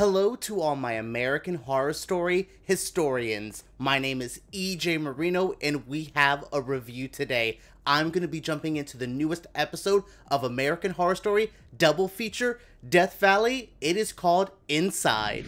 Hello to all my American Horror Story historians. My name is EJ Marino, and we have a review today. I'm going to be jumping into the newest episode of American Horror Story Double Feature Death Valley. It is called Inside.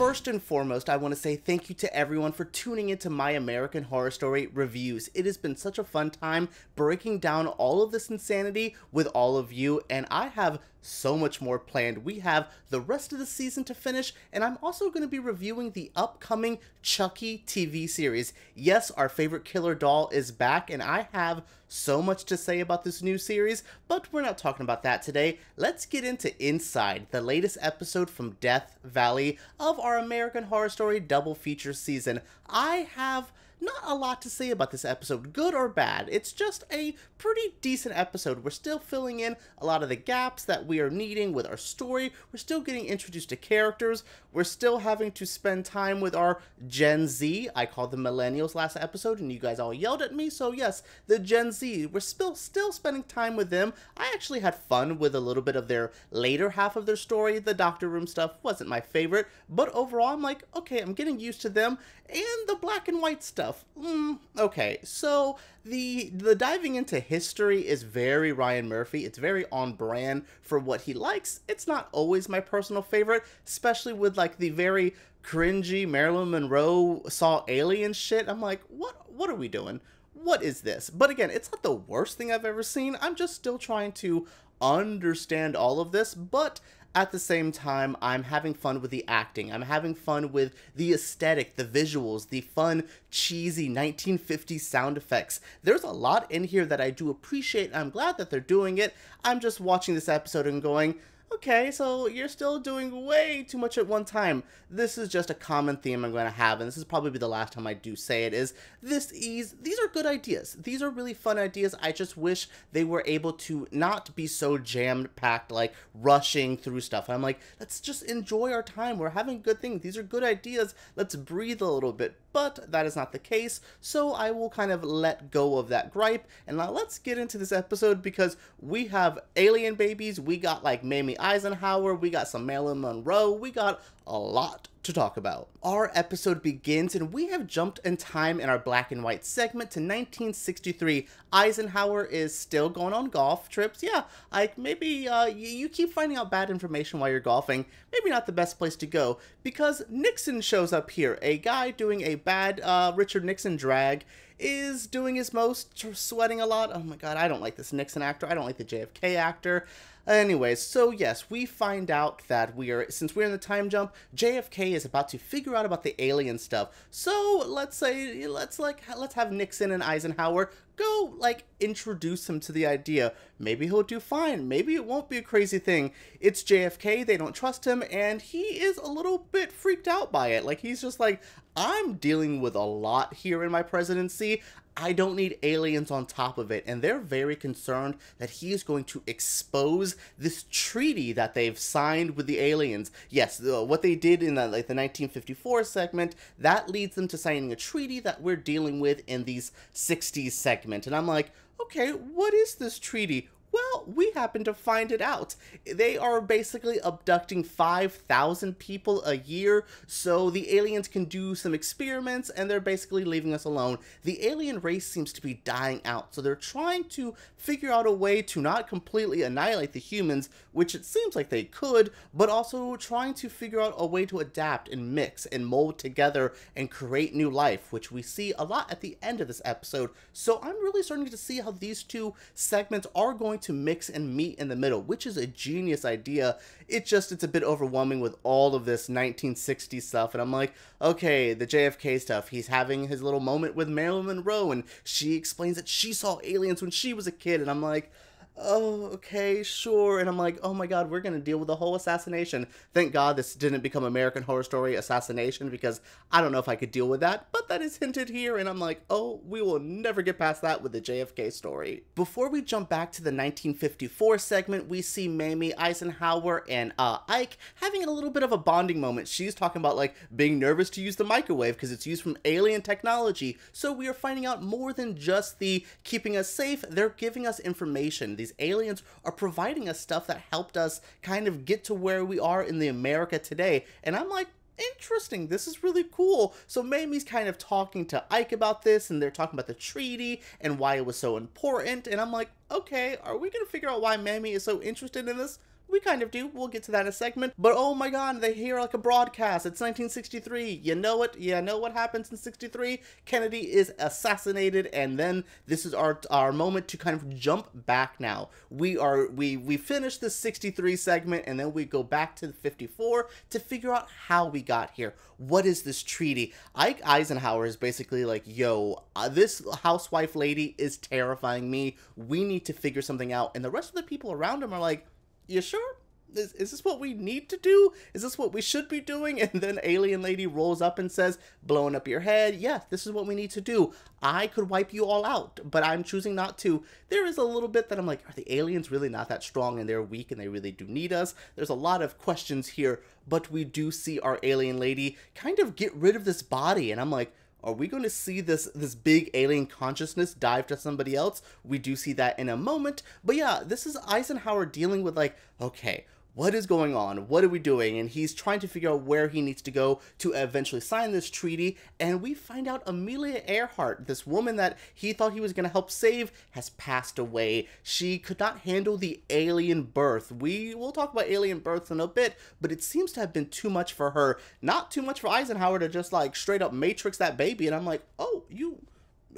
First and foremost, I want to say thank you to everyone for tuning into my American Horror Story reviews. It has been such a fun time breaking down all of this insanity with all of you, and I have so much more planned. We have the rest of the season to finish, and I'm also going to be reviewing the upcoming Chucky TV series. Yes, our favorite killer doll is back, and I have so much to say about this new series, but we're not talking about that today. Let's get into Inside, the latest episode from Death Valley of our American Horror Story double feature season. I have not a lot to say about this episode, good or bad. It's just a pretty decent episode. We're still filling in a lot of the gaps that we are needing with our story. We're still getting introduced to characters. We're still having to spend time with our Gen Z. I called them millennials last episode, and you guys all yelled at me. So yes, the Gen Z. We're still still spending time with them. I actually had fun with a little bit of their later half of their story. The Doctor Room stuff wasn't my favorite, but overall, I'm like, okay, I'm getting used to them. And the black and white stuff stuff. Mm, okay, so the the diving into history is very Ryan Murphy. It's very on brand for what he likes. It's not always my personal favorite, especially with like the very cringy Marilyn Monroe saw alien shit. I'm like, what what are we doing? What is this? But again, it's not the worst thing I've ever seen. I'm just still trying to understand all of this, but at the same time, I'm having fun with the acting. I'm having fun with the aesthetic, the visuals, the fun, cheesy 1950s sound effects. There's a lot in here that I do appreciate. I'm glad that they're doing it. I'm just watching this episode and going, okay, so you're still doing way too much at one time. This is just a common theme I'm going to have, and this is probably the last time I do say it, is this is, these are good ideas. These are really fun ideas. I just wish they were able to not be so jam-packed, like rushing through stuff. I'm like, let's just enjoy our time. We're having good things. These are good ideas. Let's breathe a little bit but that is not the case, so I will kind of let go of that gripe. And now let's get into this episode because we have alien babies, we got like Mamie Eisenhower, we got some Marilyn Monroe, we got a lot to talk about. Our episode begins, and we have jumped in time in our black and white segment to 1963. Eisenhower is still going on golf trips. Yeah, like maybe uh, you keep finding out bad information while you're golfing. Maybe not the best place to go because Nixon shows up here. A guy doing a bad uh, Richard Nixon drag is doing his most, sweating a lot. Oh my god, I don't like this Nixon actor. I don't like the JFK actor. Anyways, so yes, we find out that we are, since we're in the time jump, JFK is about to figure out about the alien stuff. So let's say, let's like, let's have Nixon and Eisenhower go like introduce him to the idea. Maybe he'll do fine. Maybe it won't be a crazy thing. It's JFK, they don't trust him, and he is a little bit freaked out by it. Like he's just like, I'm dealing with a lot here in my presidency. I don't need aliens on top of it. And they're very concerned that he is going to expose this treaty that they've signed with the aliens. Yes, what they did in the, like the 1954 segment, that leads them to signing a treaty that we're dealing with in these 60s segment. And I'm like, okay, what is this treaty? Well, we happen to find it out. They are basically abducting 5,000 people a year, so the aliens can do some experiments and they're basically leaving us alone. The alien race seems to be dying out, so they're trying to figure out a way to not completely annihilate the humans, which it seems like they could, but also trying to figure out a way to adapt and mix and mold together and create new life, which we see a lot at the end of this episode. So I'm really starting to see how these two segments are going to mix and meet in the middle, which is a genius idea. It's just, it's a bit overwhelming with all of this 1960 stuff. And I'm like, okay, the JFK stuff, he's having his little moment with Marilyn Monroe, and she explains that she saw aliens when she was a kid. And I'm like, oh, okay, sure. And I'm like, oh my God, we're going to deal with the whole assassination. Thank God this didn't become American Horror Story assassination because I don't know if I could deal with that, but that is hinted here. And I'm like, oh, we will never get past that with the JFK story. Before we jump back to the 1954 segment, we see Mamie Eisenhower and uh, Ike having a little bit of a bonding moment. She's talking about like being nervous to use the microwave because it's used from alien technology. So we are finding out more than just the keeping us safe, they're giving us information these aliens are providing us stuff that helped us kind of get to where we are in the America today. And I'm like, interesting. This is really cool. So Mamie's kind of talking to Ike about this, and they're talking about the treaty and why it was so important. And I'm like, okay, are we going to figure out why Mamie is so interested in this? We kind of do. We'll get to that in a segment. But oh my god, they hear like a broadcast. It's 1963. You know it. You know what happens in 63? Kennedy is assassinated, and then this is our our moment to kind of jump back now. We are we we finish the 63 segment, and then we go back to 54 to figure out how we got here. What is this treaty? Ike Eisenhower is basically like, yo, uh, this housewife lady is terrifying me. We need to figure something out. And the rest of the people around him are like, you sure? Is, is this what we need to do? Is this what we should be doing? And then Alien Lady rolls up and says, blowing up your head. Yeah, this is what we need to do. I could wipe you all out, but I'm choosing not to. There is a little bit that I'm like, are the aliens really not that strong and they're weak and they really do need us? There's a lot of questions here, but we do see our Alien Lady kind of get rid of this body. And I'm like, are we going to see this this big alien consciousness dive to somebody else? We do see that in a moment, but yeah, this is Eisenhower dealing with like, okay, what is going on? What are we doing? And he's trying to figure out where he needs to go to eventually sign this treaty. And we find out Amelia Earhart, this woman that he thought he was going to help save, has passed away. She could not handle the alien birth. We will talk about alien births in a bit, but it seems to have been too much for her. Not too much for Eisenhower to just like straight up matrix that baby. And I'm like, oh, you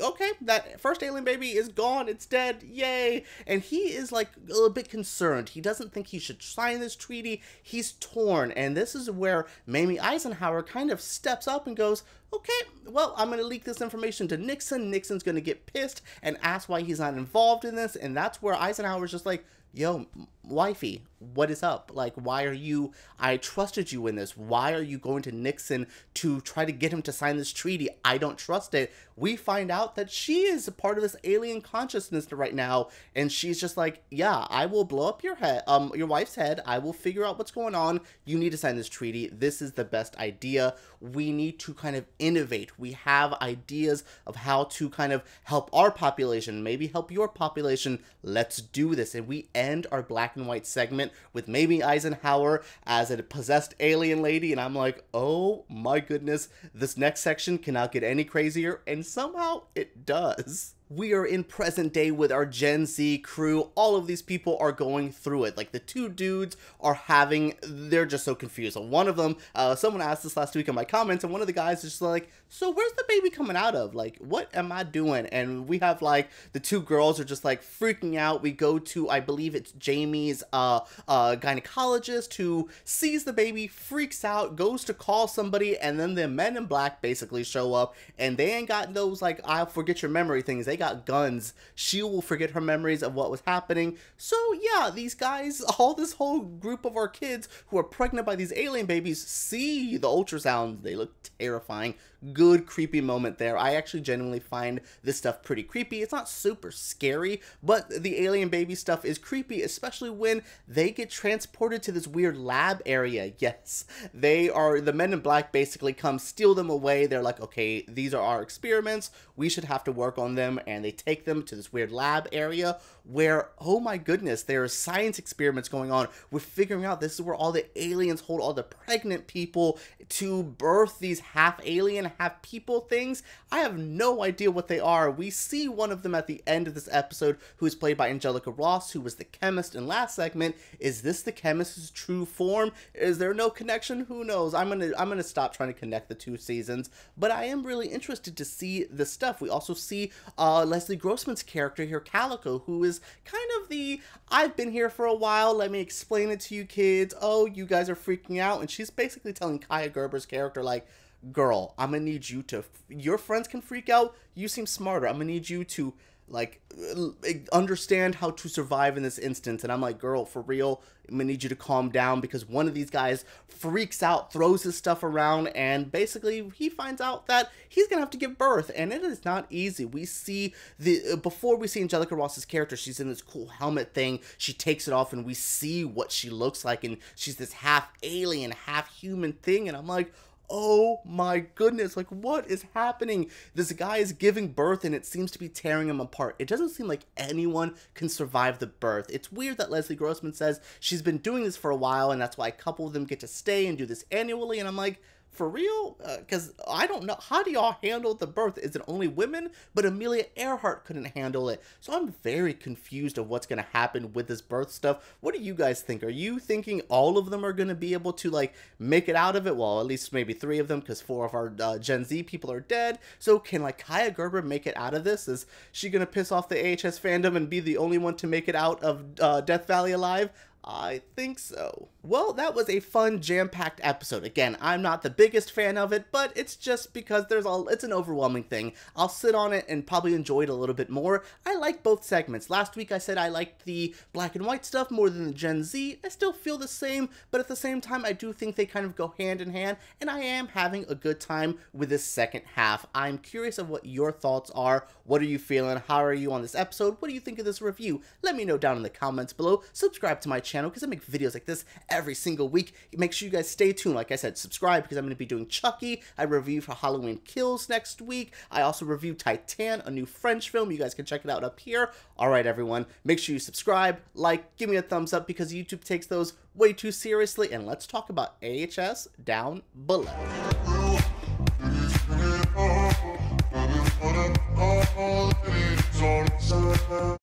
okay, that first alien baby is gone, it's dead, yay. And he is like a little bit concerned. He doesn't think he should sign this treaty. He's torn. And this is where Mamie Eisenhower kind of steps up and goes, okay, well, I'm going to leak this information to Nixon. Nixon's going to get pissed and ask why he's not involved in this. And that's where Eisenhower's just like, yo, wifey, what is up? Like, why are you? I trusted you in this. Why are you going to Nixon to try to get him to sign this treaty? I don't trust it. We find out that she is a part of this alien consciousness right now, and she's just like, yeah, I will blow up your head, um, your wife's head. I will figure out what's going on. You need to sign this treaty. This is the best idea. We need to kind of innovate. We have ideas of how to kind of help our population, maybe help your population. Let's do this. And we end our black and white segment with maybe Eisenhower as a possessed alien lady, and I'm like, oh my goodness, this next section cannot get any crazier, and somehow it does we are in present day with our Gen Z crew. All of these people are going through it. Like the two dudes are having, they're just so confused. And one of them, uh, someone asked this last week in my comments, and one of the guys is just like, "So where's the baby coming out of? Like, what am I doing?" And we have like the two girls are just like freaking out. We go to, I believe it's Jamie's uh, uh, gynecologist who sees the baby, freaks out, goes to call somebody, and then the Men in Black basically show up, and they ain't got those like I forget your memory things. They got guns, she will forget her memories of what was happening. So yeah, these guys, all this whole group of our kids who are pregnant by these alien babies see the ultrasounds. They look terrifying. Good creepy moment there. I actually genuinely find this stuff pretty creepy. It's not super scary, but the alien baby stuff is creepy, especially when they get transported to this weird lab area. Yes, they are, the men in black basically come steal them away. They're like, okay, these are our experiments. We should have to work on them and they take them to this weird lab area where, oh my goodness, there are science experiments going on. We're figuring out this is where all the aliens hold all the pregnant people to birth these half alien, half people things. I have no idea what they are. We see one of them at the end of this episode who is played by Angelica Ross, who was the chemist in last segment. Is this the chemist's true form? Is there no connection? Who knows? I'm gonna I'm gonna stop trying to connect the two seasons, but I am really interested to see the stuff. We also see uh uh, Leslie Grossman's character here, Calico, who is kind of the I've been here for a while, let me explain it to you kids. Oh, you guys are freaking out. And she's basically telling Kaya Gerber's character, like, girl, I'm gonna need you to, your friends can freak out. You seem smarter. I'm gonna need you to like uh, uh, understand how to survive in this instance and i'm like girl for real i'm gonna need you to calm down because one of these guys freaks out throws his stuff around and basically he finds out that he's gonna have to give birth and it is not easy we see the uh, before we see angelica ross's character she's in this cool helmet thing she takes it off and we see what she looks like and she's this half alien half human thing and i'm like oh my goodness, like what is happening? This guy is giving birth and it seems to be tearing him apart. It doesn't seem like anyone can survive the birth. It's weird that Leslie Grossman says she's been doing this for a while and that's why a couple of them get to stay and do this annually. And I'm like, for real? Because uh, I don't know. How do y'all handle the birth? Is it only women? But Amelia Earhart couldn't handle it. So I'm very confused of what's going to happen with this birth stuff. What do you guys think? Are you thinking all of them are going to be able to, like, make it out of it? Well, at least maybe three of them, because four of our uh, Gen Z people are dead. So can, like, Kaya Gerber make it out of this? Is she going to piss off the AHS fandom and be the only one to make it out of uh, Death Valley alive? I think so. Well, that was a fun, jam-packed episode. Again, I'm not the biggest fan of it, but it's just because there's all it's an overwhelming thing. I'll sit on it and probably enjoy it a little bit more. I like both segments. Last week I said I liked the black and white stuff more than the Gen Z. I still feel the same, but at the same time I do think they kind of go hand in hand, and I am having a good time with this second half. I'm curious of what your thoughts are. What are you feeling? How are you on this episode? What do you think of this review? Let me know down in the comments below. Subscribe to my channel channel because I make videos like this every single week. Make sure you guys stay tuned. Like I said, subscribe because I'm going to be doing Chucky. I review for Halloween Kills next week. I also review Titan, a new French film. You guys can check it out up here. All right, everyone, make sure you subscribe, like, give me a thumbs up because YouTube takes those way too seriously. And let's talk about AHS down below.